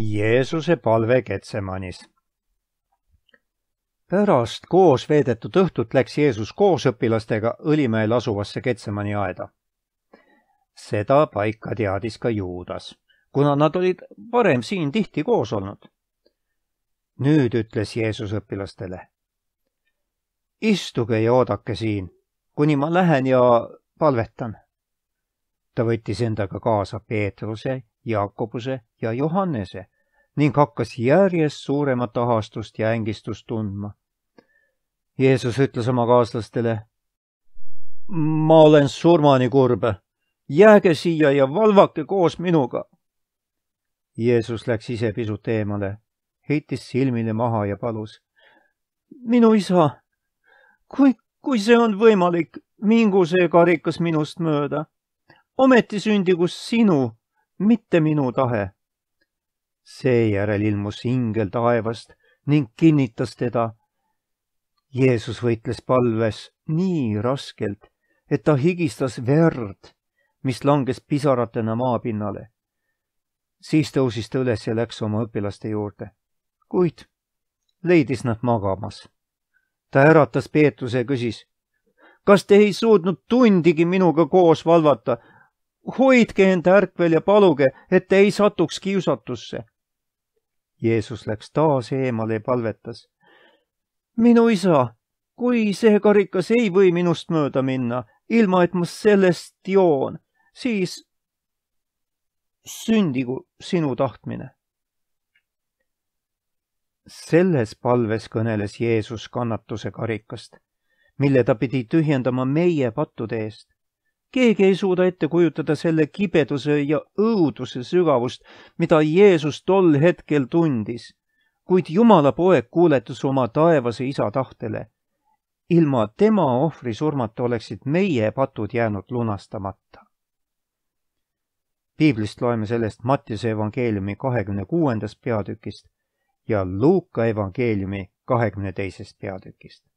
Jeesuse palve Ketsemanis. pärast koos veedetud õhtut läks Jeesus koos õpilastega Õlimäel asuvasse Ketsemani aeda. seda paika teadis ka Juudas, kuna nad olid varem siin tihti koos olnud. nüüd ütles Jeesus õpilastele. istuge ja oodake siin, kuni ma lähen ja palvetan ta võttis endaga kaasa Peetruse Jaakobuse ja Johannese ning hakkas järjest suuremat ahastust ja ängistust tundma. Jeesus ütles oma kaaslastele. ma olen surmani kurb, jääge siia ja valvake koos minuga. Jeesus läks ise pisut eemale, heitis silmile maha ja palus. minu isa, kui, kui see on võimalik, mingu see karikas minust mööda. ometi sündigu sinu mitte minu tahe. seejärel ilmus ingel taevast ning kinnitas teda. Jeesus võitles palves nii raskelt, et ta higistas verd, mis langes pisaratena maapinnale. siis tõusis ta üles ja läks oma õpilaste juurde, kuid leidis nad magamas. ta äratas Peetuse ja küsis, kas te ei suutnud tundigi minuga koos valvata, hoidke enda ärkvel ja paluge, et te ei satuks kiusatusse. Jeesus läks taas eemale ja palvetas. minu isa, kui see karikas ei või minust mööda minna, ilma et ma sellest joon, siis sündigu sinu tahtmine. selles palves kõneles Jeesus kannatuse karikast, mille ta pidi tühjendama meie pattude eest keegi ei suuda ette kujutada selle kibeduse ja õuduse sügavust, mida Jeesus tol hetkel tundis. kuid Jumala poeg kuuletus oma taevase isa tahtele. ilma tema ohvri surmata oleksid meie patud jäänud lunastamata. piiblist loeme sellest Mattiuse evangeeliumi kahekümne kuuendast peatükist ja Luuka evangeeliumi kahekümne teisest peatükist